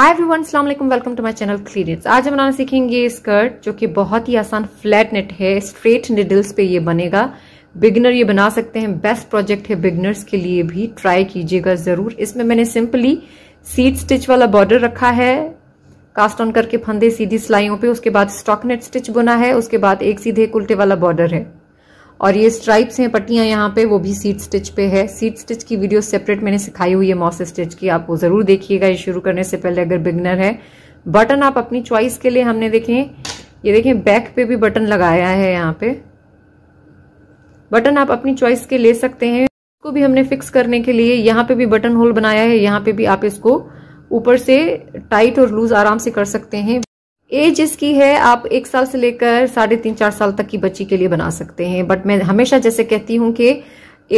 हाय everyone अस्सलाम वालेकुम welcome to my channel clean knits आज हम बनाना सीखेंगे स्कर्ट जो कि बहुत ही आसान फ्लैट नेट है स्ट्रेट निडल्स पे ये बनेगा बिगनर ये बना सकते हैं बेस्ट प्रोजेक्ट है बिगनर्स के लिए भी ट्राई कीजिएगा ज़रूर इसमें मैंने सिंपली सीट स्टिच वाला बॉर्डर रखा है कास्ट ऑन करके फंदे सीधी सिलाइयों पे उसके बाद स्टॉकनेट स्टिच बुना है उसके बाद एक सीधे उल्टे वाला बॉर्डर है और ये स्ट्राइप्स हैं पट्टियाँ यहाँ पे वो भी सीट स्टिच पे है सीट स्टिच की वीडियो सेपरेट मैंने सिखाई हुई है मॉस स्टिच की आप वो ज़रूर देखिएगा ये शुरू करने से पहले अगर बिगनर है बटन आप अपनी चॉइस के लिए हमने देखें ये देखें बैक पे भी बटन लगाया है यहाँ पे बटन आप अपनी चॉइस के ले सकते हैं इसको भी हमने फिक्स करने के लिए यहाँ पे भी बटन होल बनाया है यहाँ पे भी आप इसको ऊपर से टाइट और लूज आराम से कर सकते हैं एज इसकी है आप एक साल से लेकर साढ़े तीन चार साल तक की बच्ची के लिए बना सकते हैं बट मैं हमेशा जैसे कहती हूं कि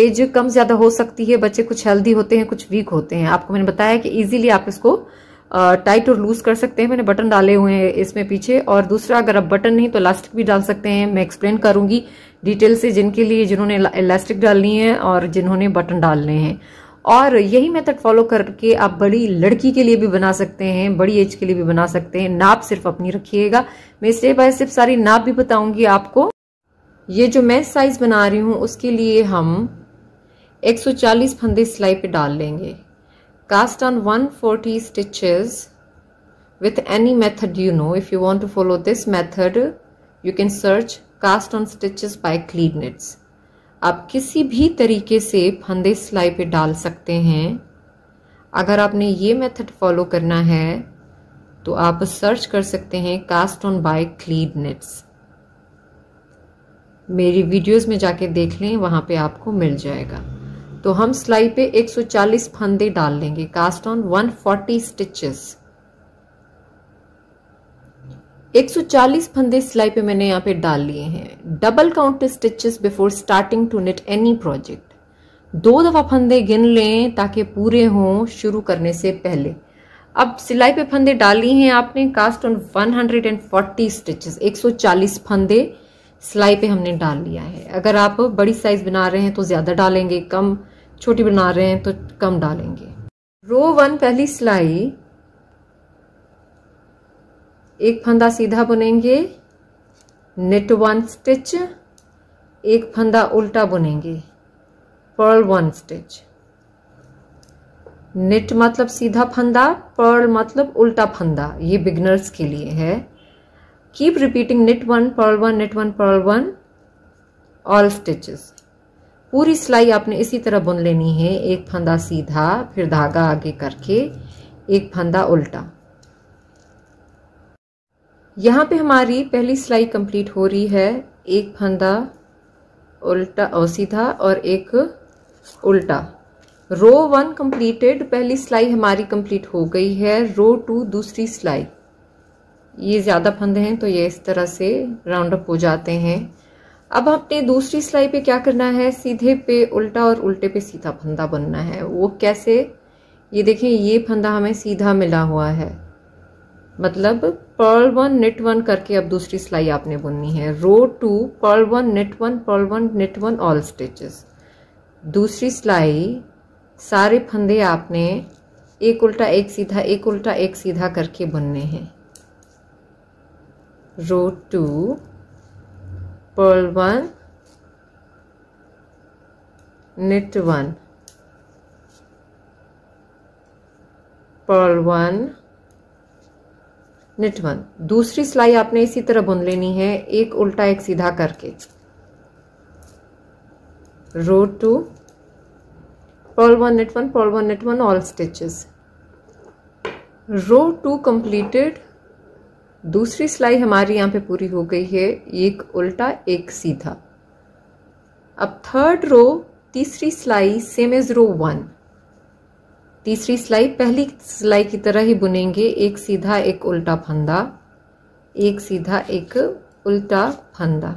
एज कम ज्यादा हो सकती है बच्चे कुछ हेल्दी होते हैं कुछ वीक होते हैं आपको मैंने बताया कि इजीली आप इसको टाइट और लूज कर सकते हैं मैंने बटन डाले हुए हैं इसमें पीछे और दूसरा अगर आप बटन नहीं तो इलास्टिक भी डाल सकते हैं मैं एक्सप्लेन करूंगी डिटेल से जिनके लिए जिन्होंने इलास्टिक डालनी है और जिन्होंने बटन डालने हैं और यही मेथड फॉलो करके आप बड़ी लड़की के लिए भी बना सकते हैं बड़ी एज के लिए भी बना सकते हैं नाप सिर्फ अपनी रखिएगा मैं स्टेप बाय स्टेप सारी नाप भी बताऊंगी आपको ये जो मैं साइज बना रही हूँ उसके लिए हम 140 फंदे सिलाई पे डाल लेंगे cast on 140 stitches with any method you know if you want to follow this method you can search cast on stitches by clean knits आप किसी भी तरीके से फंदे सिलाई पे डाल सकते हैं अगर आपने ये मेथड फॉलो करना है तो आप सर्च कर सकते हैं cast on by clean knits मेरी वीडियोस में जाके देख लें वहाँ पे आपको मिल जाएगा तो हम सिलाई पे 140 फंदे डाल लेंगे कास्ट ऑन 140 स्टिचेस 140 फंदे सिलाई पे मैंने यहाँ पे डाल लिए हैं double count stitches before starting to knit any project दो दफ़ा फंदे गिन लें ताकि पूरे हों शुरू करने से पहले अब सिलाई पे फंदे डाली हैं आपने कास्ट ऑन 140 स्टिचेस 140 फंदे सिलाई पे हमने डाल लिया है अगर आप बड़ी साइज बना रहे हैं तो ज़्यादा डालेंगे कम छोटी बना रहे हैं तो कम डालेंगे रो वन पहली सिलाई एक फंदा सीधा बुनेंगे नेट वन स्टिच एक फंदा उल्टा बुनेंगे पर्ल वन स्टिच नेट मतलब सीधा फंदा पर्ल मतलब उल्टा फंदा ये बिगनर्स के लिए है keep repeating knit one purl one knit one purl one all stitches पूरी सिलाई आपने इसी तरह बुन लेनी है एक फंदा सीधा फिर धागा आगे करके एक फंदा उल्टा यहाँ पे हमारी पहली सिलाई कंप्लीट हो रही है एक फंदा उल्टा और सीधा और एक उल्टा रो वन कंप्लीटेड पहली सिलाई हमारी कंप्लीट हो गई है रो टू दूसरी सिलाई ये ज़्यादा फंदे हैं तो ये इस तरह से राउंड अप हो जाते हैं अब आपने दूसरी सिलाई पे क्या करना है सीधे पे उल्टा और उल्टे पे सीधा फंदा बनना है वो कैसे ये देखें ये फंदा हमें सीधा मिला हुआ है मतलब पर्ल वन नेट वन करके अब दूसरी सिलाई आपने बुननी है row two purl one knit one purl one knit one all stitches दूसरी सिलाई सारे फंदे आपने एक उल्टा एक सीधा एक उल्टा एक सीधा करके बुनने हैं row two purl one knit one purl one knit one दूसरी सिलाई आपने इसी तरह बुन लेनी है एक उल्टा एक सीधा करके row two purl one knit one purl one knit one all stitches row two completed दूसरी सिलाई हमारी यहाँ पे पूरी हो गई है एक उल्टा एक सीधा अब थर्ड रो तीसरी सिलाई सेम एज रो वन तीसरी सिलाई पहली सिलाई की तरह ही बुनेंगे एक सीधा एक उल्टा फंदा एक सीधा एक उल्टा फंदा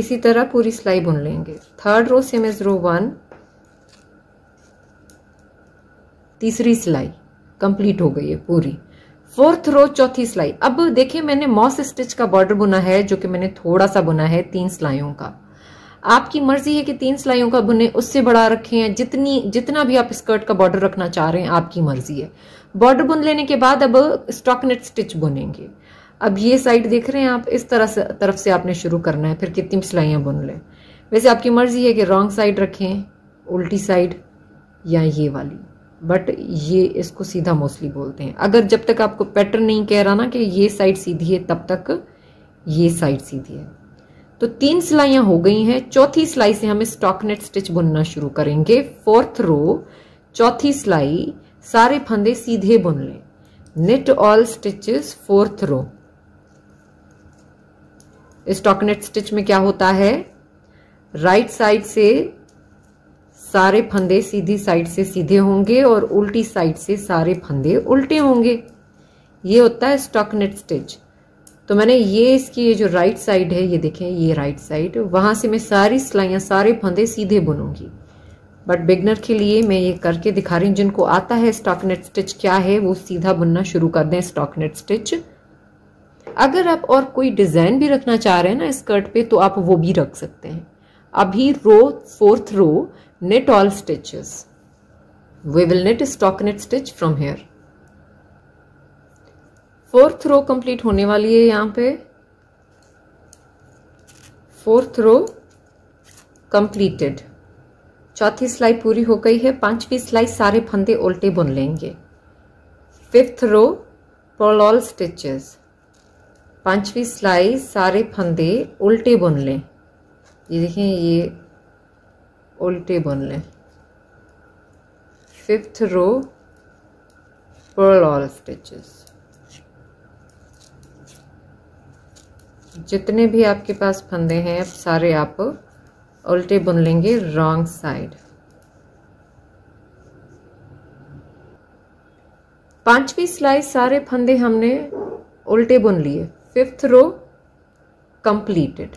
इसी तरह पूरी सिलाई बुन लेंगे third row same as row one तीसरी सिलाई कंप्लीट हो गई है पूरी फोर्थ रो चौथी सिलाई अब देखिए मैंने मॉस स्टिच का बॉर्डर बुना है जो कि मैंने थोड़ा सा बुना है तीन सिलाइयों का आपकी मर्जी है कि तीन सिलाइयों का बुने उससे बड़ा रखें या जितनी जितना भी आप स्कर्ट का बॉर्डर रखना चाह रहे हैं आपकी मर्जी है बॉर्डर बुन लेने के बाद अब स्टॉकनेट स्टिच बुनेंगे अब ये साइड देख रहे हैं आप इस तरह से तरफ से आपने शुरू करना है फिर कितनी सिलाइयाँ बुन लें वैसे आपकी मर्जी है कि रॉन्ग साइड रखें उल्टी साइड या ये वाली बट ये इसको सीधा मोस्टली बोलते हैं अगर जब तक आपको पैटर्न नहीं कह रहा ना कि ये साइड सीधी है तब तक ये साइड सीधी है तो तीन सिलाइयाँ हो गई हैं चौथी सिलाई से हम स्टॉकनेट स्टिच बुनना शुरू करेंगे फोर्थ रो चौथी सिलाई सारे फंदे सीधे बुन लें knit all stitches fourth row stockinette stitch में क्या होता है राइट साइड से सारे फंदे सीधी साइड से सीधे होंगे और उल्टी साइड से सारे फंदे उल्टे होंगे ये होता है स्टॉकनेट स्टिच तो मैंने ये इसकी ये जो राइट साइड है ये देखें ये राइट साइड वहाँ से मैं सारी सिलाइयाँ सारे फंदे सीधे बुनूंगी बट बिगनर के लिए मैं ये करके दिखा रही हूँ जिनको आता है स्टॉकनेट स्टिच क्या है वो सीधा बुनना शुरू कर दें स्टॉकनेट स्टिच अगर आप और कोई डिज़ाइन भी रखना चाह रहे हैं ना स्कर्ट पे तो आप वो भी रख सकते हैं अभी row fourth row knit all stitches we will knit stockinette stitch from here fourth row complete होने वाली है यहाँ पे फोर्थ रो कंप्लीटेड चौथी सिलाई पूरी हो गई है पांचवी सिलाई सारे फंदे उल्टे बुन लेंगे fifth row purl all stitches पांचवी सिलाई सारे फंदे उल्टे बुन लें ये देखें ये उल्टे बुन लें fifth row purl all stitches जितने भी आपके पास फंदे हैं सारे आप उल्टे बुन लेंगे रॉन्ग साइड पांचवी सिलाई सारे फंदे हमने उल्टे बुन लिए fifth row completed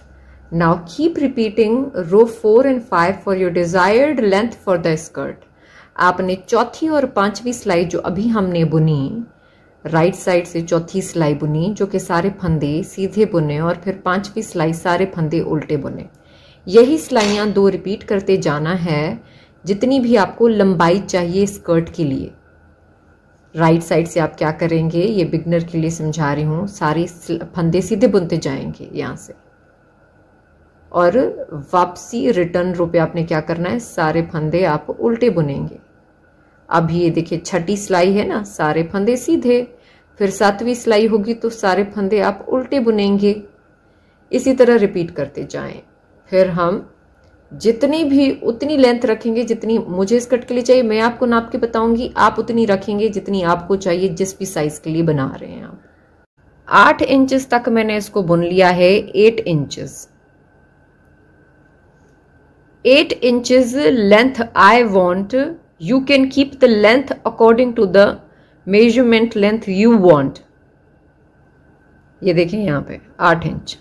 now keep repeating row four and five for your desired length for the skirt आपने चौथी और पांचवी सिलाई जो अभी हमने बुनी राइट साइड से चौथी सिलाई बुनी जो कि सारे फंदे सीधे बुने और फिर पांचवी सिलाई सारे फंदे उल्टे बुने यही सिलाइयाँ दो रिपीट करते जाना है जितनी भी आपको लंबाई चाहिए स्कर्ट के लिए राइट साइड से आप क्या करेंगे ये बिगनर के लिए समझा रही हूँ सारे फंदे सीधे बुनते जाएंगे यहाँ से और वापसी रिटर्न रूपे आपने क्या करना है सारे फंदे आप उल्टे बुनेंगे अभी ये देखिए छठी सिलाई है ना सारे फंदे सीधे फिर सातवीं सिलाई होगी तो सारे फंदे आप उल्टे बुनेंगे इसी तरह रिपीट करते जाएं फिर हम जितनी भी उतनी लेंथ रखेंगे जितनी मुझे इस कट के लिए चाहिए मैं आपको नाप के बताऊंगी आप उतनी रखेंगे जितनी आपको चाहिए जिस भी साइज के लिए बना रहे हैं आप आठ इंचज तक मैंने इसको बुन लिया है eight inches eight inches length I want you can keep the length according to the measurement length you want ये देखिए यहाँ पे आठ इंच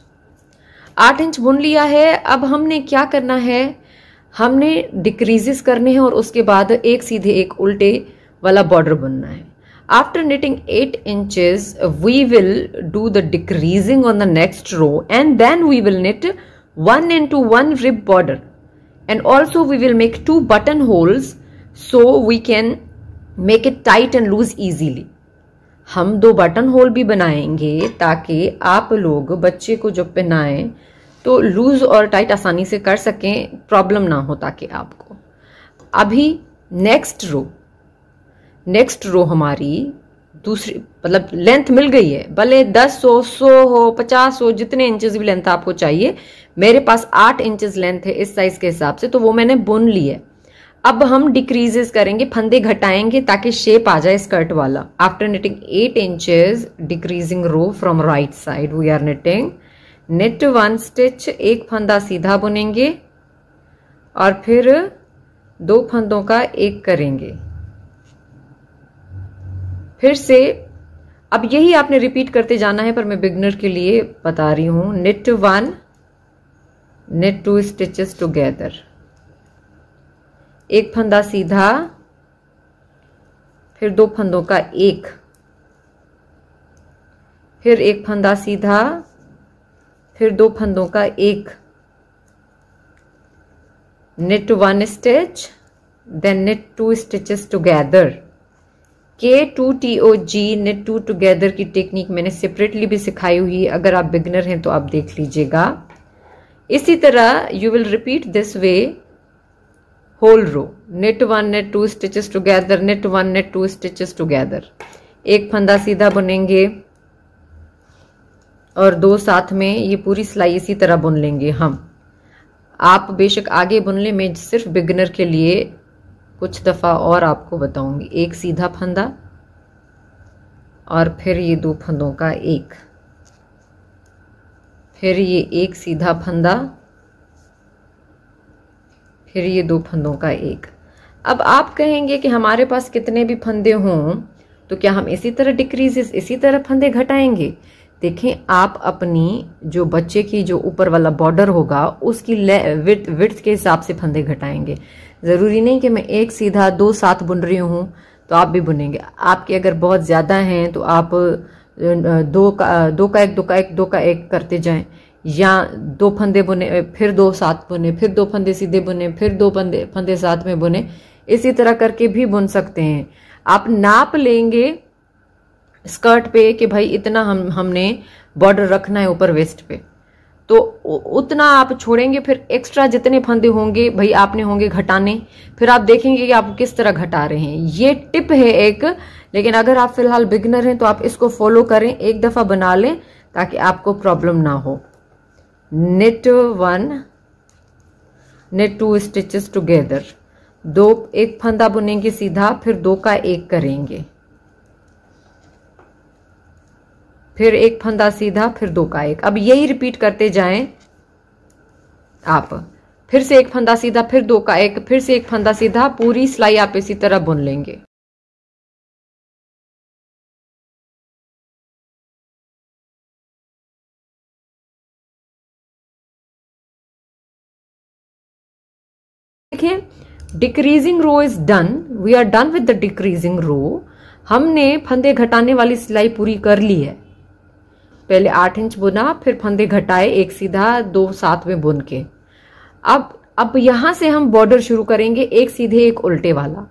आठ इंच बुन लिया है अब हमने क्या करना है हमने डिक्रीजेस करने हैं और उसके बाद एक सीधे एक उल्टे वाला बॉर्डर बुनना है after knitting eight inch we will do the decreasing on the next row and then we will knit one into one rib border and also we will make two button holes so we can make it tight and loose easily हम दो button whole भी बनाएंगे ताकि आप लोग बच्चे को जब पहनाएं तो लूज और टाइट आसानी से कर सकें प्रॉब्लम ना हो ताकि आपको अभी नेक्स्ट रो नेक्स्ट रो हमारी दूसरी मतलब लेंथ मिल गई है भले दस हो सौ हो पचास हो जितने इंचेस भी लेंथ आपको चाहिए मेरे पास आठ इंचेस लेंथ है इस साइज के हिसाब से तो वो मैंने बुन ली है अब हम डिक्रीजेस करेंगे फंदे घटाएंगे ताकि शेप आ जाए स्कर्ट वाला after knitting eight inches decreasing row from right side we are knitting knit one stitch एक फंदा सीधा बुनेंगे और फिर दो फंदों का एक करेंगे फिर से अब यही आपने रिपीट करते जाना है पर मैं बिगनर के लिए बता रही हूं knit one knit two stitches together एक फंदा सीधा फिर दो फंदों का एक फिर एक फंदा सीधा फिर दो फंदों का एक knit one stitch then knit two stitches together K two T O G knit two together की टेक्निक मैंने सेपरेटली भी सिखाई हुई अगर आप बिगनर हैं तो आप देख लीजिएगा इसी तरह you will repeat this way whole row knit one knit two stitches together knit one knit two stitches together एक फंदा सीधा बुनेंगे और दो साथ में ये पूरी सिलाई इसी तरह बुन लेंगे हम आप बेशक आगे बुनने में सिर्फ बिगनर के लिए कुछ दफ़ा और आपको बताऊंगी एक सीधा फंदा और फिर ये दो फंदों का एक फिर ये एक सीधा फंदा फिर ये दो फंदों का एक अब आप कहेंगे कि हमारे पास कितने भी फंदे हों तो क्या हम इसी तरह डिक्रीजेस इसी तरह फंदे घटाएंगे देखें आप अपनी जो बच्चे की जो ऊपर वाला बॉर्डर होगा उसकी विथ के हिसाब से फंदे घटाएंगे ज़रूरी नहीं कि मैं एक सीधा दो सात बुन रही हूँ तो आप भी बुनेंगे आपके अगर बहुत ज़्यादा हैं तो आप दो का दो का एक दो का एक दो का एक करते जाएं या दो फंदे बुने फिर दो साथ बुने फिर दो फंदे सीधे बुने फिर दो फंदे फंदे साथ में बुने इसी तरह करके भी बुन सकते हैं आप नाप लेंगे स्कर्ट पे कि भाई इतना हम हमने बॉर्डर रखना है ऊपर वेस्ट पे तो उतना आप छोड़ेंगे फिर एक्स्ट्रा जितने फंदे होंगे भाई आपने होंगे घटाने फिर आप देखेंगे कि आप किस तरह घटा रहे हैं ये टिप है एक लेकिन अगर आप फिलहाल बिगनर हैं तो आप इसको फॉलो करें एक दफ़ा बना लें ताकि आपको प्रॉब्लम ना हो knit one knit two stitches together दो एक फंदा बुनेंगे सीधा फिर दो का एक करेंगे फिर एक फंदा सीधा फिर दो का एक अब यही रिपीट करते जाएं आप फिर से एक फंदा सीधा फिर दो का एक फिर से एक फंदा सीधा पूरी सिलाई आप इसी तरह बुन लेंगे decreasing row is done we are done with the decreasing row हमने फंदे घटाने वाली सिलाई पूरी कर ली है पहले आठ इंच बुना फिर फंदे घटाए एक सीधा दो साथ में बुन के अब अब यहां से हम बॉर्डर शुरू करेंगे एक सीधे एक उल्टे वाला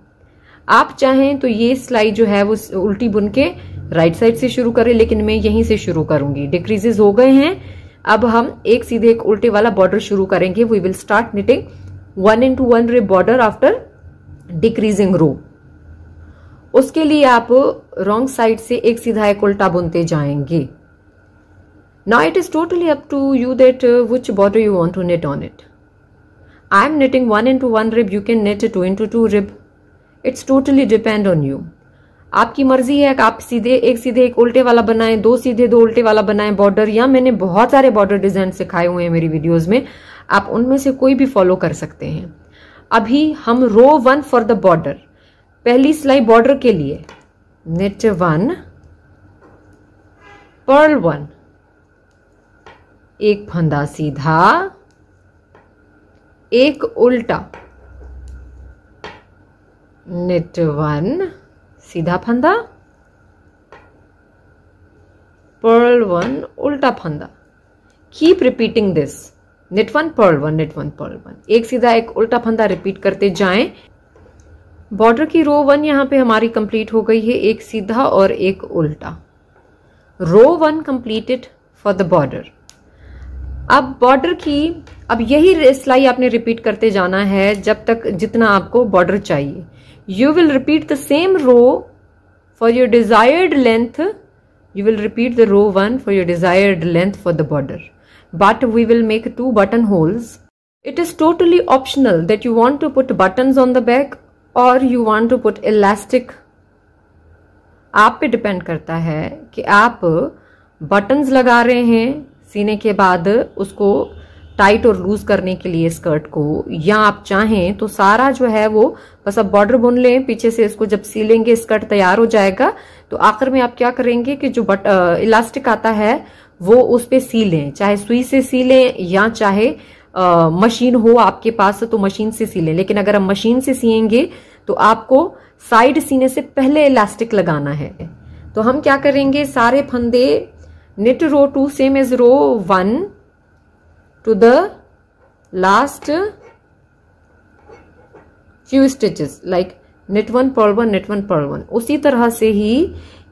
आप चाहें तो ये सिलाई जो है वो उल्टी बुन के राइट साइड से शुरू करें लेकिन मैं यहीं से शुरू करूंगी डिक्रीजेज हो गए हैं अब हम एक सीधे एक उल्टे वाला बॉर्डर शुरू करेंगे we will start knitting one into one rib border after decreasing row उसके लिए आप रॉन्ग साइड से एक सीधा एक उल्टा बुनते जाएंगे now it is totally up to you that which border you want to knit on it I am knitting one into one rib you can knit two into two rib it's totally depend on you आपकी मर्जी है कि आप सीधे एक सीधे एक उल्टे वाला बनाएं दो सीधे दो उल्टे वाला बनाएं बॉर्डर या मैंने बहुत सारे बॉर्डर डिजाइन सिखाए हुए हैं मेरी वीडियोज में आप उनमें से कोई भी फॉलो कर सकते हैं अभी हम row one for the border पहली सिलाई बॉर्डर के लिए नेट वन पर्ल वन एक फंदा सीधा एक उल्टा नेट वन सीधा फंदा पर्ल वन उल्टा फंदा keep repeating this knit one purl one knit one purl one एक सीधा एक उल्टा फंदा रिपीट करते जाएं बॉर्डर की रो वन यहाँ पे हमारी कंप्लीट हो गई है एक सीधा और एक उल्टा row one completed for the border अब बॉर्डर की अब यही सिलाई आपने रिपीट करते जाना है जब तक जितना आपको बॉर्डर चाहिए you will repeat the same row for your desired length you will repeat the row one for your desired length for the border but we will make two buttonholes. It is totally optional that you want to put buttons on the back or you want to put elastic. आप पे depend करता है कि आप buttons लगा रहे हैं सीने के बाद उसको टाइट और लूज करने के लिए स्कर्ट को या आप चाहें तो सारा जो है वो बस आप बॉर्डर बुन लें पीछे से इसको जब सी लेंगे स्कर्ट तैयार हो जाएगा तो आखिर में आप क्या करेंगे कि जो बट इलास्टिक आता है वो उस पर सी लें चाहे सुई से सी लें या चाहे आ, मशीन हो आपके पास तो मशीन से सी लें लेकिन अगर हम मशीन से सीएंगे तो आपको साइड सीने से पहले इलास्टिक लगाना है तो हम क्या करेंगे सारे फंदे knit row two same as row one to the last few stitches like knit one purl one knit one purl one उसी तरह से ही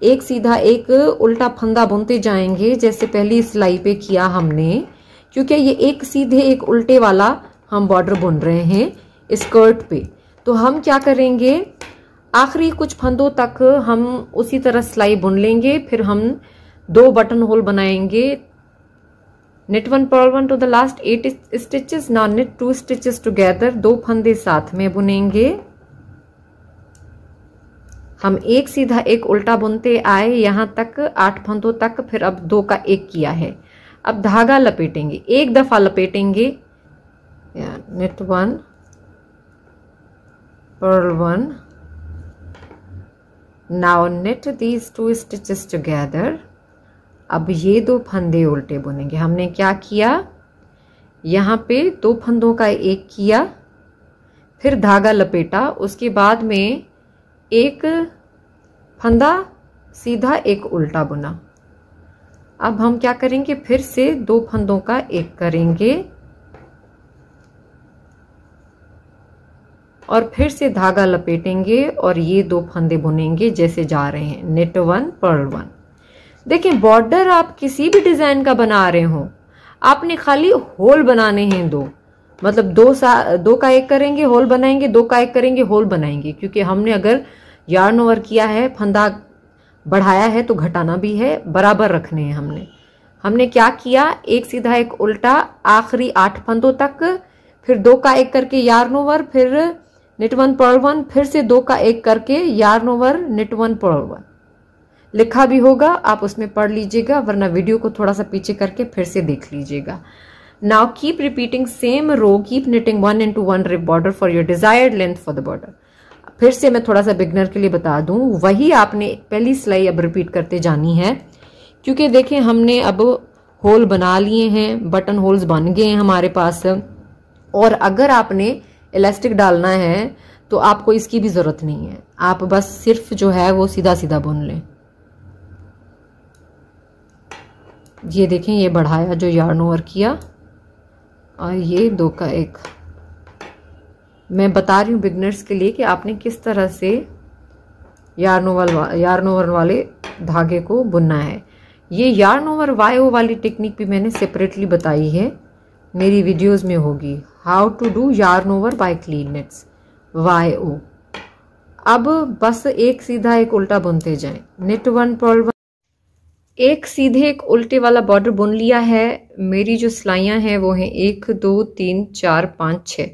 एक सीधा एक उल्टा फंदा बुनते जाएंगे जैसे पहली सिलाई पे किया हमने क्योंकि ये एक सीधे एक उल्टे वाला हम बॉर्डर बुन रहे हैं स्कर्ट पे तो हम क्या करेंगे आखिरी कुछ फंदों तक हम उसी तरह सिलाई बुन लेंगे फिर हम दो बटन होल बनाएंगे knit one purl one to the last eight stitches now knit two stitches together दो फंदे साथ में बुनेंगे हम एक सीधा एक उल्टा बुनते आए यहाँ तक आठ फंदों तक फिर अब दो का एक किया है अब धागा लपेटेंगे एक दफ़ा लपेटेंगे knit one purl one now knit these two stitches together अब ये दो फंदे उल्टे बुनेंगे हमने क्या किया यहाँ पे दो फंदों का एक किया फिर धागा लपेटा उसके बाद में एक फंदा सीधा एक उल्टा बुना अब हम क्या करेंगे फिर से दो फंदों का एक करेंगे और फिर से धागा लपेटेंगे और ये दो फंदे बुनेंगे जैसे जा रहे हैं नेट वन पर्ल वन देखिए बॉर्डर आप किसी भी डिज़ाइन का बना रहे हो आपने खाली होल बनाने हैं दो मतलब दो सा दो का एक करेंगे होल बनाएंगे दो का एक करेंगे होल बनाएंगे क्योंकि हमने अगर यार्न ओवर किया है फंदा बढ़ाया है तो घटाना भी है बराबर रखने हैं हमने हमने क्या किया एक सीधा एक उल्टा आखिरी आठ फंदों तक फिर दो का एक करके यार्न ओवर फिर नेट वन पर्ल वन फिर से दो का एक करके yarn over knit one purl one लिखा भी होगा आप उसमें पढ़ लीजिएगा वरना वीडियो को थोड़ा सा पीछे करके फिर से देख लीजिएगा Now keep repeating same row, keep knitting one into one rib border for your desired length for the border. फिर से मैं थोड़ा सा बिगनर के लिए बता दूं वही आपने पहली सिलाई अब रिपीट करते जानी है क्योंकि देखें हमने अब होल बना लिए हैं बटन होल्स बन गए हैं हमारे पास और अगर आपने इलास्टिक डालना है तो आपको इसकी भी ज़रूरत नहीं है आप बस सिर्फ जो है वो सीधा सीधा बुन लें ये देखें ये बढ़ाया जो यार्न ओवर किया और ये दो का एक मैं बता रही हूँ बिगनर्स के लिए कि आपने किस तरह से यार्नोवल वा, वाले धागे को बुनना है ये यार्नोवर ओवर वायो वाली टेक्निक भी मैंने सेपरेटली बताई है मेरी वीडियोस में होगी how to do yarn over by knits Y O अब बस एक सीधा एक उल्टा बुनते जाएं नेट वन वन एक सीधे एक उल्टे वाला बॉर्डर बुन लिया है मेरी जो सिलाइयाँ हैं वो हैं एक दो तीन चार पाँच छः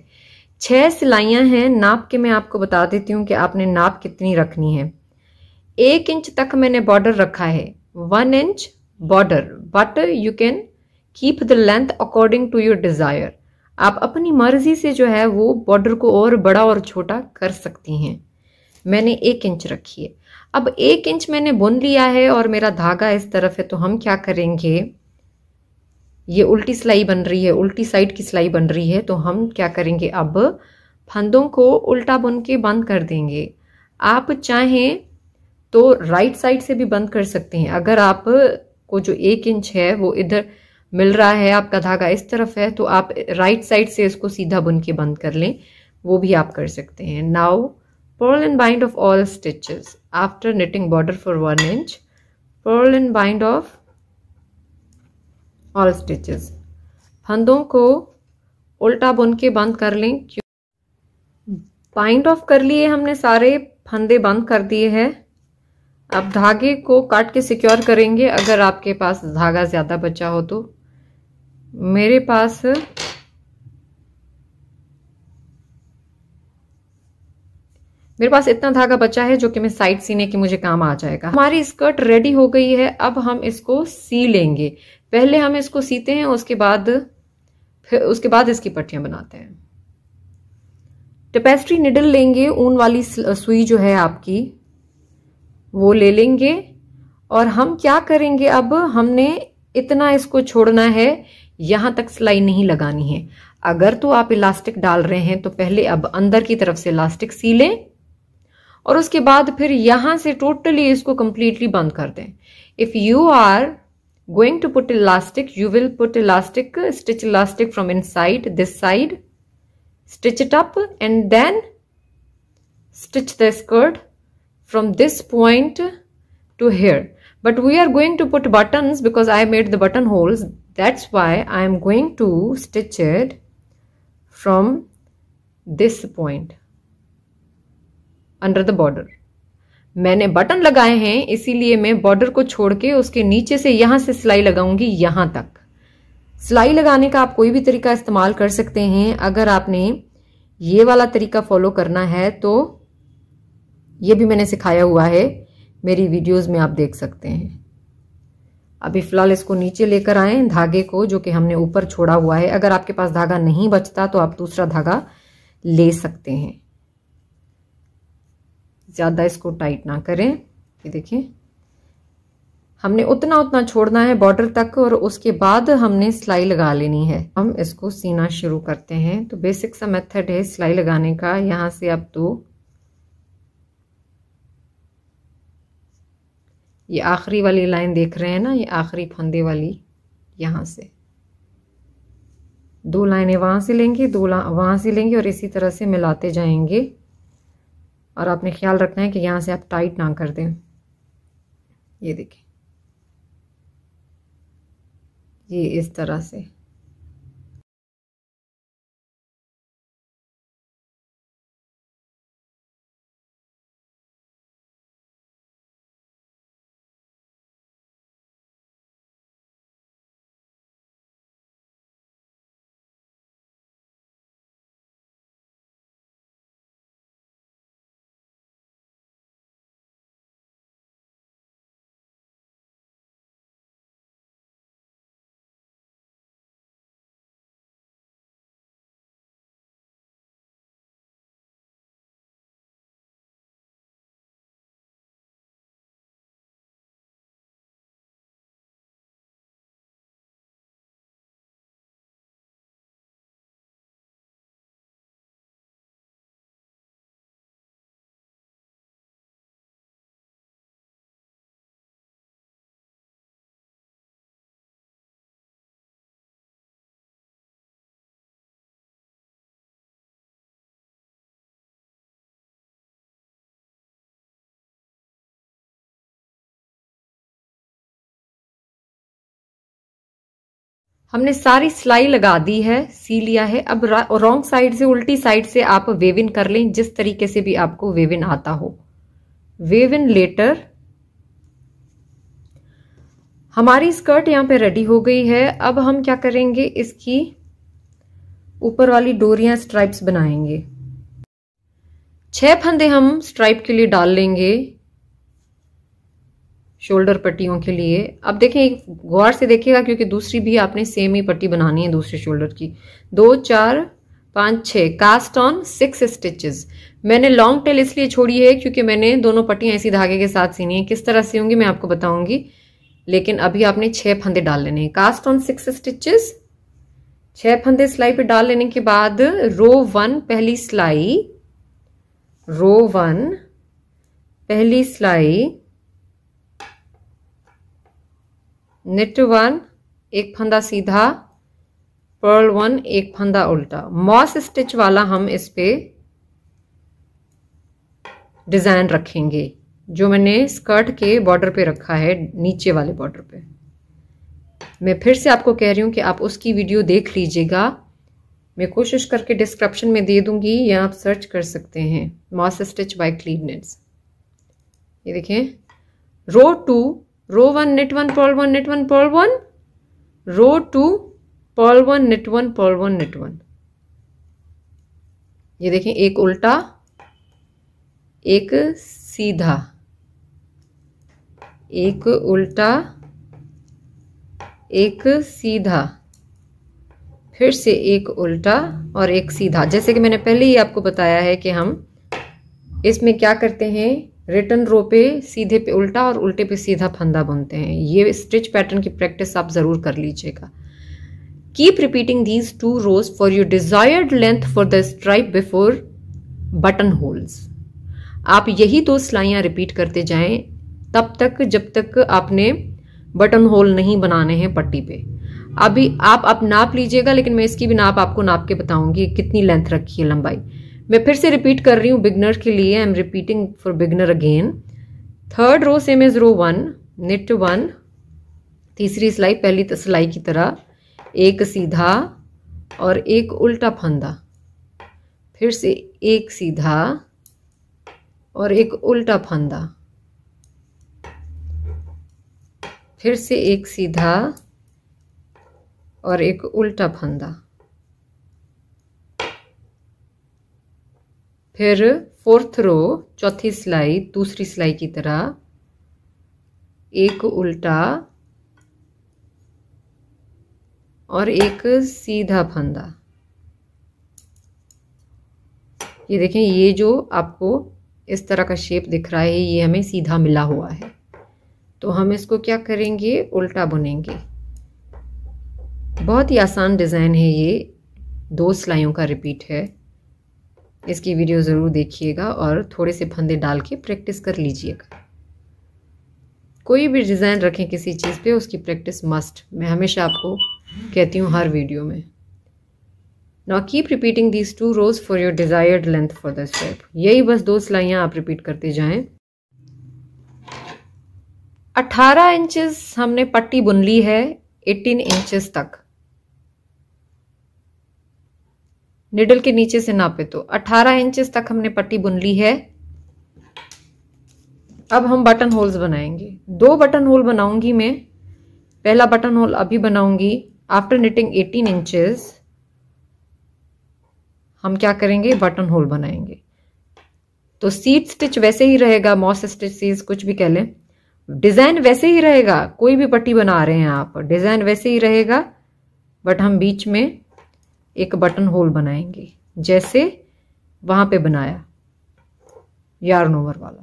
छः सिलाइयाँ हैं नाप के मैं आपको बता देती हूँ कि आपने नाप कितनी रखनी है एक इंच तक मैंने बॉर्डर रखा है one inch border but you can keep the length according to your desire आप अपनी मर्जी से जो है वो बॉर्डर को और बड़ा और छोटा कर सकती हैं मैंने एक इंच रखी है अब एक इंच मैंने बुन लिया है और मेरा धागा इस तरफ है तो हम क्या करेंगे ये उल्टी सिलाई बन रही है उल्टी साइड की सिलाई बन रही है तो हम क्या करेंगे अब फंदों को उल्टा बुन के बंद कर देंगे आप चाहें तो राइट साइड से भी बंद कर सकते हैं अगर आप को जो एक इंच है वो इधर मिल रहा है आपका धागा इस तरफ है तो आप राइट साइड से इसको सीधा बुन के बंद कर लें वो भी आप कर सकते हैं नाव purl and bind of all stitches after knitting border for 1 inch purl and bind of all stitches फंदों को उल्टा बुन के बंद कर लें क्यों बाइंड ऑफ कर लिए हमने सारे फंदे बंद कर दिए हैं अब धागे को काट के सिक्योर करेंगे अगर आपके पास धागा ज़्यादा बचा हो तो मेरे पास मेरे पास इतना धागा बचा है जो कि मैं साइड सीने के मुझे काम आ जाएगा हमारी स्कर्ट रेडी हो गई है अब हम इसको सी लेंगे पहले हम इसको सीते हैं उसके बाद फिर उसके बाद इसकी पट्टियां बनाते हैं टपेस्ट्री निडल लेंगे ऊन वाली सुई जो है आपकी वो ले लेंगे और हम क्या करेंगे अब हमने इतना इसको छोड़ना है यहां तक सिलाई नहीं लगानी है अगर तो आप इलास्टिक डाल रहे हैं तो पहले अब अंदर की तरफ से इलास्टिक सी लें और उसके बाद फिर यहां से टोटली इसको कंप्लीटली बंद कर दें if you are going to put elastic you will put elastic stitch elastic from inside this side stitch it up and then stitch the skirt from this point to here but we are going to put button because I made the button holes that's why I am going to stitch it from this point under the border मैंने button लगाए हैं इसीलिए मैं border को छोड़ के उसके नीचे से यहां से सिलाई लगाऊंगी यहां तक सिलाई लगाने का आप कोई भी तरीका इस्तेमाल कर सकते हैं अगर आपने ये वाला तरीका फॉलो करना है तो ये भी मैंने सिखाया हुआ है मेरी वीडियोस में आप देख सकते हैं अभी फ़िलहाल इसको नीचे लेकर आए धागे को जो कि हमने ऊपर छोड़ा हुआ है अगर आपके पास धागा नहीं बचता तो आप दूसरा धागा ले सकते हैं ज़्यादा इसको टाइट ना करें ये देखिए हमने उतना उतना छोड़ना है बॉर्डर तक और उसके बाद हमने सिलाई लगा लेनी है हम इसको सीना शुरू करते हैं तो बेसिक सा मेथड है सिलाई लगाने का यहाँ से आप दो तो ये आखिरी वाली लाइन देख रहे हैं ना ये आखिरी फंदे वाली यहाँ से दो लाइनें वहाँ से लेंगे दो वहाँ से लेंगे और इसी तरह से मिलाते जाएंगे और आपने ख्याल रखना है कि यहाँ से आप टाइट ना कर दें ये देखें ये इस तरह से हमने सारी सिलाई लगा दी है सी लिया है अब रॉन्ग साइड से उल्टी साइड से आप वेविन कर लें जिस तरीके से भी आपको वेविन आता हो वेविन लेटर हमारी स्कर्ट यहाँ पे रेडी हो गई है अब हम क्या करेंगे इसकी ऊपर वाली डोरिया स्ट्राइप्स बनाएंगे छह फंदे हम स्ट्राइप के लिए डाल लेंगे शोल्डर पट्टियों के लिए अब देखें गौर से देखिएगा क्योंकि दूसरी भी आपने सेम ही पट्टी बनानी है दूसरे शोल्डर की दो चार पाँच छः कास्ट ऑन सिक्स स्टिचेस मैंने लॉन्ग टेल इसलिए छोड़ी है क्योंकि मैंने दोनों पट्टियाँ इसी धागे के साथ सीनी है किस तरह से होंगी मैं आपको बताऊंगी लेकिन अभी आपने छः फंदे डाल लेने हैं कास्ट ऑन सिक्स स्टिचेस छः फंदे सिलाई पे डाल लेने के बाद रो वन पहली सिलाई रो वन पहली सिलाई नेट वन एक फंदा सीधा पर्ल वन एक फंदा उल्टा मॉस स्टिच वाला हम इस पर डिज़ाइन रखेंगे जो मैंने स्कर्ट के बॉर्डर पे रखा है नीचे वाले बॉर्डर पे मैं फिर से आपको कह रही हूँ कि आप उसकी वीडियो देख लीजिएगा मैं कोशिश करके डिस्क्रिप्शन में दे दूँगी या आप सर्च कर सकते हैं मॉस स्टिच बाय क्लीनेट्स ये देखें row two row one knit one purl one knit one purl one row two purl one knit one purl one knit one ये देखें एक उल्टा एक सीधा एक उल्टा एक सीधा फिर से एक उल्टा और एक सीधा जैसे कि मैंने पहले ही आपको बताया है कि हम इसमें क्या करते हैं रिटर्न रो पे सीधे पे उल्टा और उल्टे पे सीधा फंदा बुनते हैं ये स्टिच पैटर्न की प्रैक्टिस आप ज़रूर कर लीजिएगा keep repeating these two rows for your desired length for the stripe before button holes आप यही दो सिलाइयाँ रिपीट करते जाएं तब तक जब तक आपने बटन होल नहीं बनाने हैं पट्टी पे अभी आप आप नाप लीजिएगा लेकिन मैं इसकी भी नाप आपको नाप के बताऊंगी कितनी लेंथ रखी है लंबाई मैं फिर से रिपीट कर रही हूँ बिगनर के लिए I am repeating for beginner again third row same as row one knit one तीसरी सिलाई पहली सिलाई की तरह एक सीधा और एक उल्टा फंदा फिर से एक सीधा और एक उल्टा फंदा फिर से एक सीधा और एक उल्टा फंदा फिर फोर्थ रो चौथी सिलाई दूसरी सिलाई की तरह एक उल्टा और एक सीधा फंदा ये देखें ये जो आपको इस तरह का शेप दिख रहा है ये हमें सीधा मिला हुआ है तो हम इसको क्या करेंगे उल्टा बुनेंगे बहुत ही आसान डिज़ाइन है ये दो सिलाइयों का रिपीट है इसकी वीडियो ज़रूर देखिएगा और थोड़े से फंदे डाल के प्रैक्टिस कर लीजिएगा कोई भी डिज़ाइन रखें किसी चीज़ पे उसकी प्रैक्टिस मस्ट मैं हमेशा आपको कहती हूँ हर वीडियो में now keep repeating these two rows for your desired length for the step यही बस दो सिलाइयाँ आप रिपीट करते जाएं 18 इंचेस हमने पट्टी बुन ली है 18 इंचेस तक निडल के नीचे से नापे तो 18 इंचेस तक हमने पट्टी बुन ली है अब हम बटन होल्स बनाएंगे दो बटन होल बनाऊंगी मैं पहला बटन होल अभी बनाऊंगी आफ्टर निटिंग 18 इंचेस हम क्या करेंगे बटन होल बनाएंगे तो सीट स्टिच वैसे ही रहेगा मॉस स्टिच कुछ भी कह लें डिजाइन वैसे ही रहेगा कोई भी पट्टी बना रहे हैं आप डिजाइन वैसे ही रहेगा बट हम बीच में एक बटन होल बनाएंगे जैसे वहां पे बनाया यार्न ओवर वाला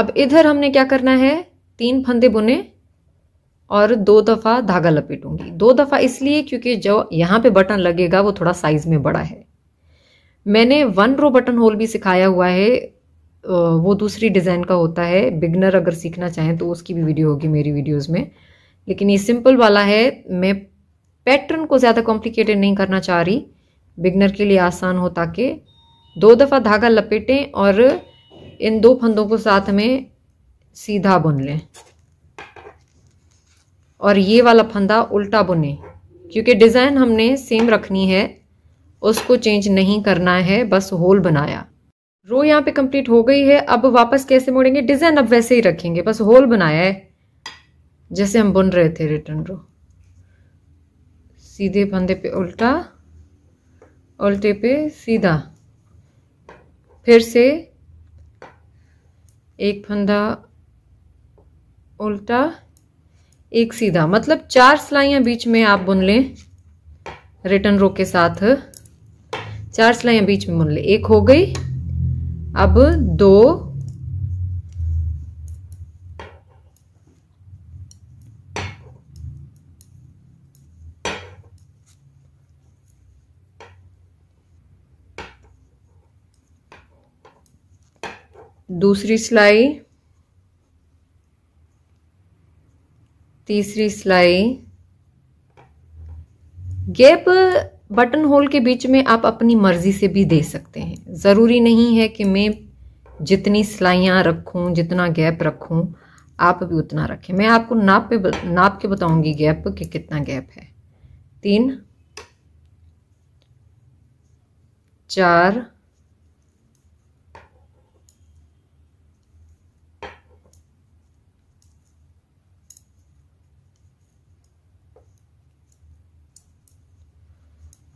अब इधर हमने क्या करना है तीन फंदे बुने और दो दफ़ा धागा लपेटूंगी दो दफ़ा इसलिए क्योंकि जो यहां पे बटन लगेगा वो थोड़ा साइज़ में बड़ा है मैंने वन रो बटन होल भी सिखाया हुआ है वो दूसरी डिज़ाइन का होता है बिगनर अगर सीखना चाहें तो उसकी भी वीडियो होगी मेरी वीडियोस में लेकिन ये सिंपल वाला है मैं पैटर्न को ज़्यादा कॉम्प्लिकेटेड नहीं करना चाह रही बिगनर के लिए आसान हो ताकि दो दफ़ा धागा लपेटें और इन दो फंदों को साथ में सीधा बुन लें और ये वाला फंदा उल्टा बुने क्योंकि डिज़ाइन हमने सेम रखनी है उसको चेंज नहीं करना है बस होल बनाया रो यहाँ पे कंप्लीट हो गई है अब वापस कैसे मोड़ेंगे डिज़ाइन अब वैसे ही रखेंगे बस होल बनाया है जैसे हम बुन रहे थे रिटर्न रो सीधे फंदे पे उल्टा उल्टे पे सीधा फिर से एक फंदा उल्टा एक सीधा मतलब चार सिलाइयाँ बीच में आप बुन लें रिटर्न रो के साथ चार सिलाइयाँ बीच में बुन लें एक हो गई अब दो दूसरी सिलाई तीसरी सिलाई गैप बटन होल के बीच में आप अपनी मर्ज़ी से भी दे सकते हैं ज़रूरी नहीं है कि मैं जितनी सिलाइयाँ रखूँ जितना गैप रखूँ आप भी उतना रखें मैं आपको नाप पे नाप के बताऊंगी गैप कि कितना गैप है तीन चार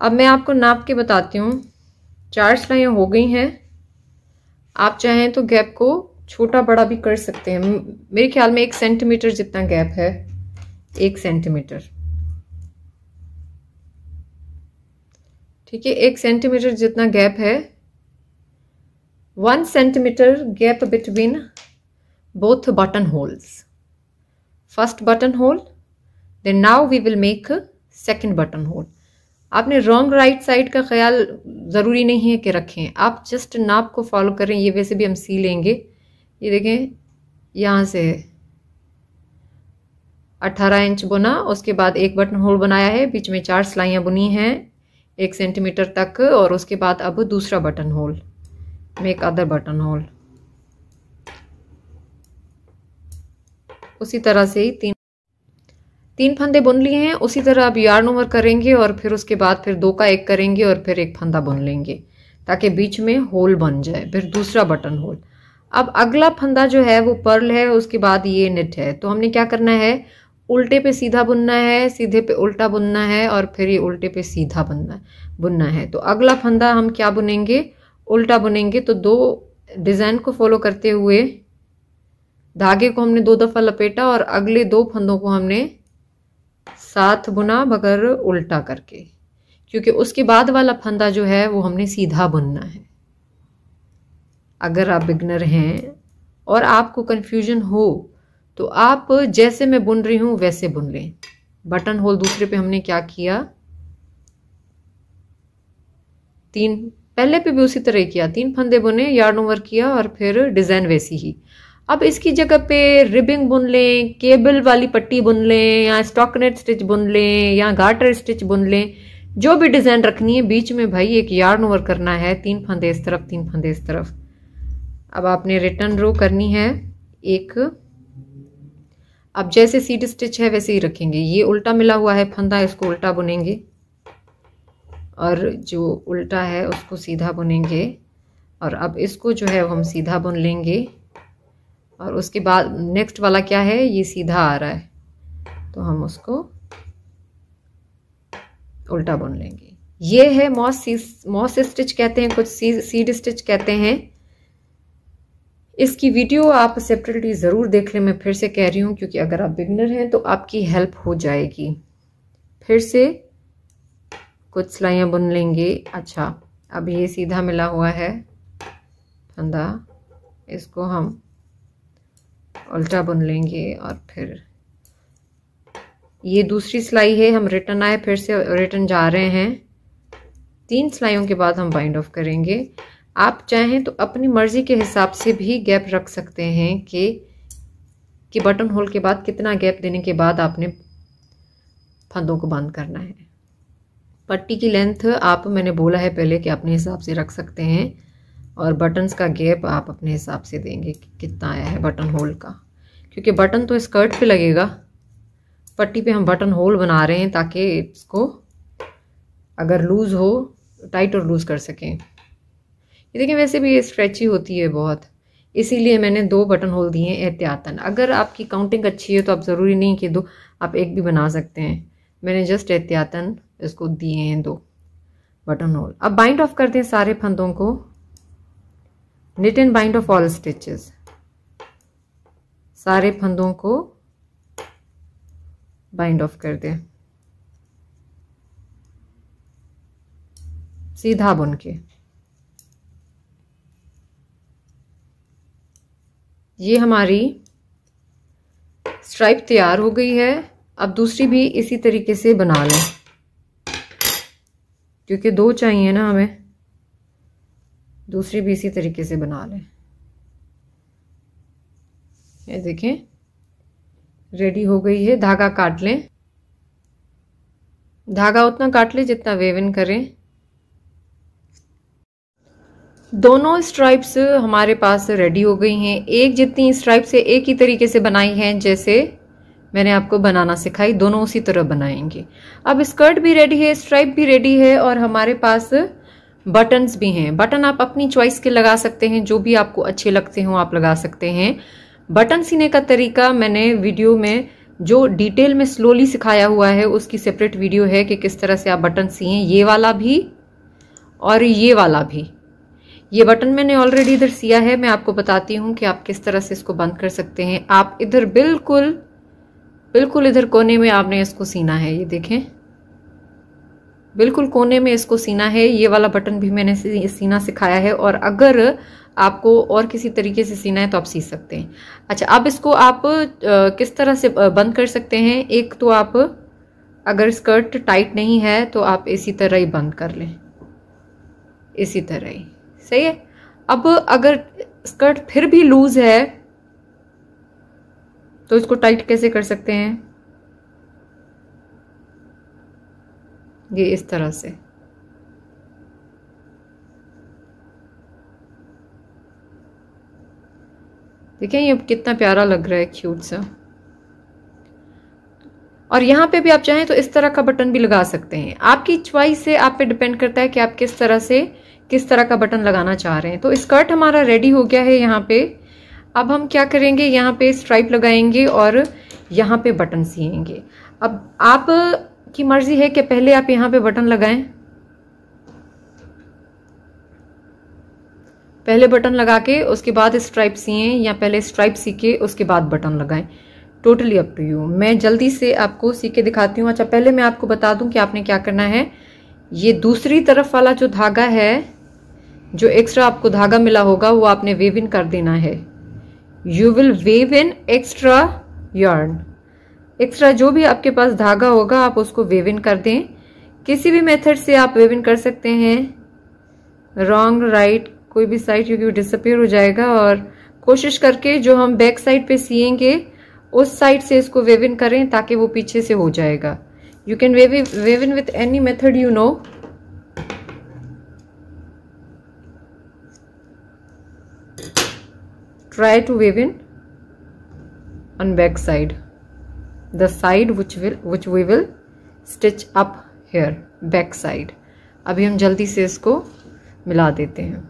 अब मैं आपको नाप के बताती हूँ चार सिलाइयाँ हो गई हैं आप चाहें तो गैप को छोटा बड़ा भी कर सकते हैं मेरे ख्याल में एक सेंटीमीटर जितना गैप है एक सेंटीमीटर ठीक है एक सेंटीमीटर जितना गैप है one centimetre gap between both button holes first button hole then now we will make second button hole आपने रॉन्ग राइट साइड का ख्याल ज़रूरी नहीं है कि रखें आप जस्ट नाप को फॉलो करें ये वैसे भी हम सी लेंगे ये देखें यहाँ से अट्ठारह इंच बुना उसके बाद एक बटन होल बनाया है बीच में चार सिलाइयाँ बुनी हैं एक सेंटीमीटर तक और उसके बाद अब दूसरा button hole make other button hole उसी तरह से ही तीन तीन फंदे बुन लिए हैं उसी तरह अब यार्न ओवर करेंगे और फिर उसके बाद फिर दो का एक करेंगे और फिर एक फंदा बुन लेंगे ताकि बीच में होल बन जाए फिर दूसरा बटन होल अब अगला फंदा जो है वो पर्ल है उसके बाद ये निट है तो हमने क्या करना है उल्टे पे सीधा बुनना है सीधे पे उल्टा बुनना है और फिर ये उल्टे पे सीधा बुनना बुनना है तो अगला फंदा हम क्या बुनेंगे उल्टा बुनेंगे तो दो डिज़ाइन को फॉलो करते हुए धागे को हमने दो दफ़ा लपेटा और अगले दो फंदों को हमने साथ बुना मगर उल्टा करके क्योंकि उसके बाद वाला फंदा जो है वो हमने सीधा बुनना है अगर आप बिगनर हैं और आपको कन्फ्यूजन हो तो आप जैसे मैं बुन रही हूँ वैसे बुन लें बटन होल दूसरे पे हमने क्या किया तीन पहले पे भी उसी तरह किया तीन फंदे बुने यार्ड ओवर किया और फिर डिज़ाइन वैसी ही अब इसकी जगह पे रिबिंग बुन लें केबल वाली पट्टी बुन लें या स्टॉकनेट स्टिच बुन लें या गार्टर स्टिच बुन लें जो भी डिज़ाइन रखनी है बीच में भाई एक यार्न ओवर करना है तीन फंदे इस तरफ तीन फंदे इस तरफ अब आपने रिटर्न रो करनी है एक अब जैसे सीड स्टिच है वैसे ही रखेंगे ये उल्टा मिला हुआ है फंदा इसको उल्टा बुनेंगे और जो उल्टा है उसको सीधा बुनेंगे और अब इसको जो है हम सीधा बुन लेंगे और उसके बाद नेक्स्ट वाला क्या है ये सीधा आ रहा है तो हम उसको उल्टा बुन लेंगे ये है मॉस मॉस स्टिच कहते हैं कुछ सीड स्टिच कहते हैं इसकी वीडियो आप सेपरेटली ज़रूर देख लें मैं फिर से कह रही हूँ क्योंकि अगर आप बिगनर हैं तो आपकी हेल्प हो जाएगी फिर से कुछ सिलाइयाँ बुन लेंगे अच्छा अब ये सीधा मिला हुआ है फंदा इसको हम उल्टा बुन लेंगे और फिर ये दूसरी सिलाई है हम रिटर्न आए फिर से रिटर्न जा रहे हैं तीन सिलाइयों के बाद हम बाइंड ऑफ करेंगे आप चाहें तो अपनी मर्ज़ी के हिसाब से भी गैप रख सकते हैं कि कि बटन होल के बाद कितना गैप देने के बाद आपने फंदों को बंद करना है पट्टी की लेंथ आप मैंने बोला है पहले कि अपने हिसाब से रख सकते हैं और बटन्स का गैप आप अपने हिसाब से देंगे कि कितना आया है बटन होल का क्योंकि बटन तो स्कर्ट पे लगेगा पट्टी पे हम बटन होल बना रहे हैं ताकि इसको अगर लूज़ हो टाइट और लूज़ कर सकें ये देखिए वैसे भी ये स्ट्रेची होती है बहुत इसीलिए मैंने दो बटन होल दिए हैं एहतियातन अगर आपकी काउंटिंग अच्छी है तो आप ज़रूरी नहीं कि दो आप एक भी बना सकते हैं मैंने जस्ट एहतियातन इसको दिए हैं दो बटन होल अब बाइंड ऑफ करते हैं सारे फंदों को knit and bind off all stitches सारे फंदों को बाइंड ऑफ कर दें सीधा बुन के ये हमारी स्ट्राइप तैयार हो गई है अब दूसरी भी इसी तरीके से बना लें क्योंकि दो चाहिए ना हमें दूसरी भी इसी तरीके से बना लें ये देखें रेडी हो गई है धागा काट लें धागा उतना काट लें जितना वेवन करें दोनों स्ट्राइप्स हमारे पास रेडी हो गई हैं एक जितनी स्ट्राइप्स है एक ही तरीके से बनाई हैं जैसे मैंने आपको बनाना सिखाई दोनों उसी तरह बनाएंगे अब स्कर्ट भी रेडी है स्ट्राइप भी रेडी है और हमारे पास बटन्स भी हैं बटन आप अपनी चॉइस के लगा सकते हैं जो भी आपको अच्छे लगते हो आप लगा सकते हैं बटन सीने का तरीका मैंने वीडियो में जो डिटेल में स्लोली सिखाया हुआ है उसकी सेपरेट वीडियो है कि किस तरह से आप बटन सीएं ये वाला भी और ये वाला भी ये बटन मैंने ऑलरेडी इधर सिया है मैं आपको बताती हूँ कि आप किस तरह से इसको बंद कर सकते हैं आप इधर बिल्कुल बिल्कुल इधर कोने में आपने इसको सीना है ये देखें बिल्कुल कोने में इसको सीना है ये वाला बटन भी मैंने सीना सिखाया है और अगर आपको और किसी तरीके से सीना है तो आप सी सकते हैं अच्छा अब इसको आप किस तरह से बंद कर सकते हैं एक तो आप अगर स्कर्ट टाइट नहीं है तो आप इसी तरह ही बंद कर लें इसी तरह ही सही है अब अगर स्कर्ट फिर भी लूज़ है तो इसको टाइट कैसे कर सकते हैं ये इस तरह से देखें ये कितना प्यारा लग रहा है क्यूट सा और यहाँ पे भी आप चाहें तो इस तरह का बटन भी लगा सकते हैं आपकी च्वाइस से आप पे डिपेंड करता है कि आप किस तरह से किस तरह का बटन लगाना चाह रहे हैं तो स्कर्ट हमारा रेडी हो गया है यहाँ पे अब हम क्या करेंगे यहाँ पे स्ट्राइप लगाएंगे और यहाँ पे बटन सिएंगे अब आप आपकी मर्जी है कि पहले आप यहाँ पे बटन लगाएं पहले बटन लगा के उसके बाद स्ट्राइप सीएं या पहले स्ट्राइप सी के उसके बाद बटन लगाएं टोटली अप टू यू मैं जल्दी से आपको सी के दिखाती हूँ अच्छा पहले मैं आपको बता दूँ कि आपने क्या करना है ये दूसरी तरफ वाला जो धागा है जो एक्स्ट्रा आपको धागा मिला होगा वो आपने वेव इन कर देना है you will weave in extra yarn extra जो भी आपके पास धागा होगा आप उसको वेव इन कर दें किसी भी मेथड से आप वेव इन कर सकते हैं रॉन्ग राइट कोई भी साइड क्योंकि वो डिसअपियर हो जाएगा और कोशिश करके जो हम बैक साइड पे सीएंगे उस साइड से इसको वेव इन करें ताकि वो पीछे से हो जाएगा you can weave weave in with any method you know try to weave in on back side the side which will which we will stitch up here back side अभी हम जल्दी से इसको मिला देते हैं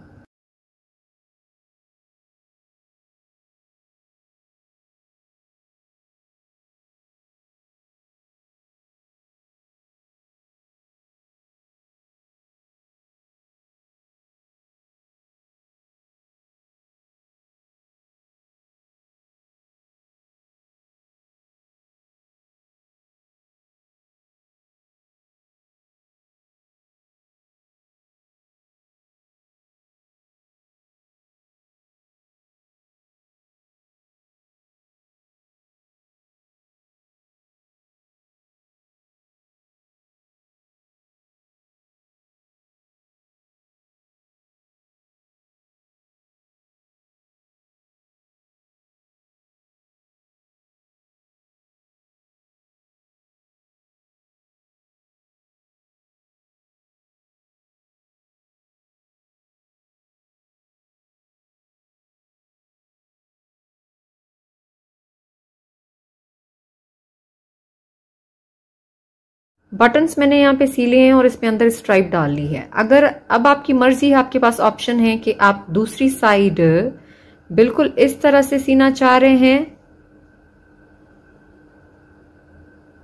बटन्स मैंने यहाँ पे लिए हैं और इसमें अंदर स्ट्राइप डाल ली है अगर अब आपकी मर्जी है आपके पास ऑप्शन है कि आप दूसरी साइड बिल्कुल इस तरह से सीना चाह रहे हैं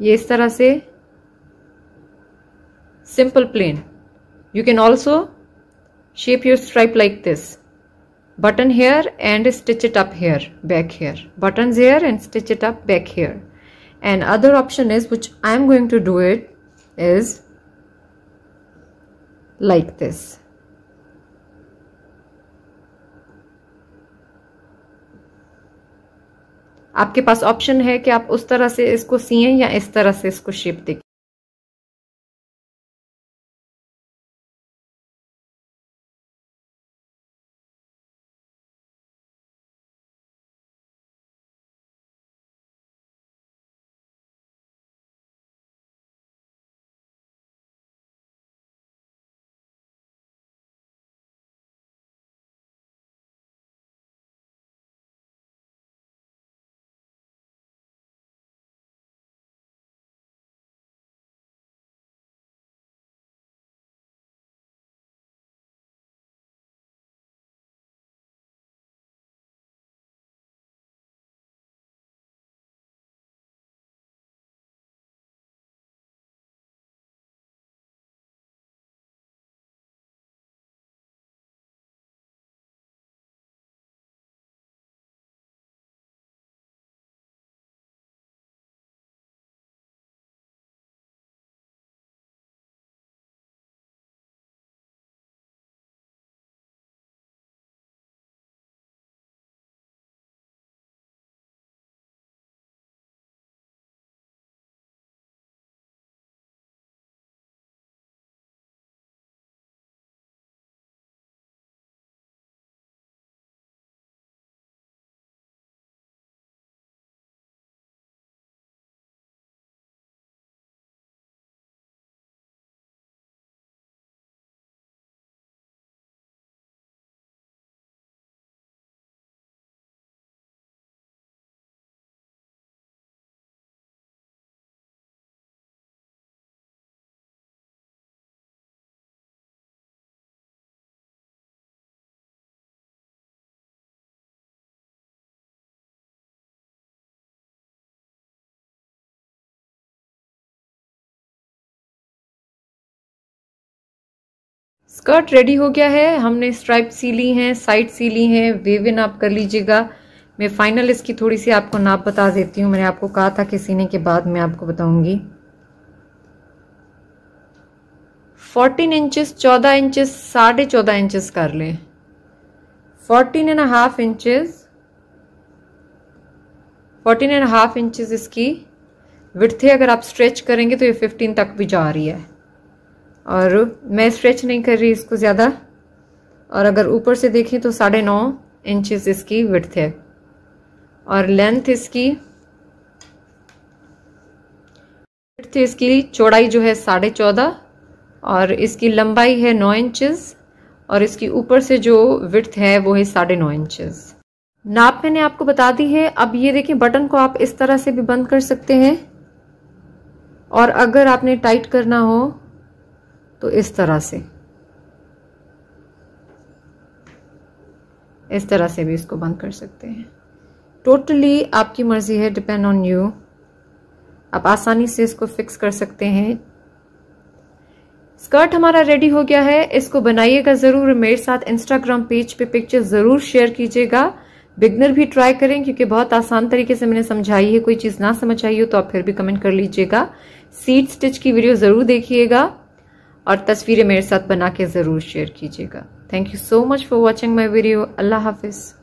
ये इस तरह से simple plain you can also shape your stripe like this button here and stitch it up here back here button here and stitch it up back here and other option is which I am going to do it is like this. आपके पास option है कि आप उस तरह से इसको सीएं या इस तरह से इसको शेप दे स्कर्ट रेडी हो गया है हमने स्ट्राइप सी ली हैं साइड सी ली हैं वेव इन आप कर लीजिएगा मैं फाइनल इसकी थोड़ी सी आपको नाप बता देती हूँ मैंने आपको कहा था कि सीने के बाद मैं आपको बताऊँगी 14 इंचेस 14 इंचेस साढ़े चौदह इंचेस कर लें 14 and half inches 14 and half inches इसकी विथ अगर आप स्ट्रेच करेंगे तो ये 15 तक भी जा रही है और मैं स्ट्रेच नहीं कर रही इसको ज़्यादा और अगर ऊपर से देखें तो साढ़े नौ इंचज़ इसकी विड्थ है और लेंथ इसकी विड्थ इसकी चौड़ाई जो है साढ़े चौदह और इसकी लंबाई है नौ इंचज़ और इसकी ऊपर से जो विड्थ है वो है साढ़े नौ इंचज़ नाप मैंने आपको बता दी है अब ये देखें बटन को आप इस तरह से भी बंद कर सकते हैं और अगर आपने टाइट करना हो तो इस तरह से इस तरह से भी इसको बंद कर सकते हैं टोटली totally आपकी मर्ज़ी है डिपेंड ऑन यू आप आसानी से इसको फिक्स कर सकते हैं स्कर्ट हमारा रेडी हो गया है इसको बनाइएगा ज़रूर मेरे साथ इंस्टाग्राम पेज पे पिक्चर ज़रूर शेयर कीजिएगा बिगनर भी ट्राई करें क्योंकि बहुत आसान तरीके से मैंने समझाई है कोई चीज़ ना समझ आई हो तो आप फिर भी कमेंट कर लीजिएगा सीट स्टिच की वीडियो ज़रूर देखिएगा और तस्वीरें मेरे साथ बना के ज़रूर शेयर कीजिएगा thank you so much for watching my video अल्लाह हाफिज़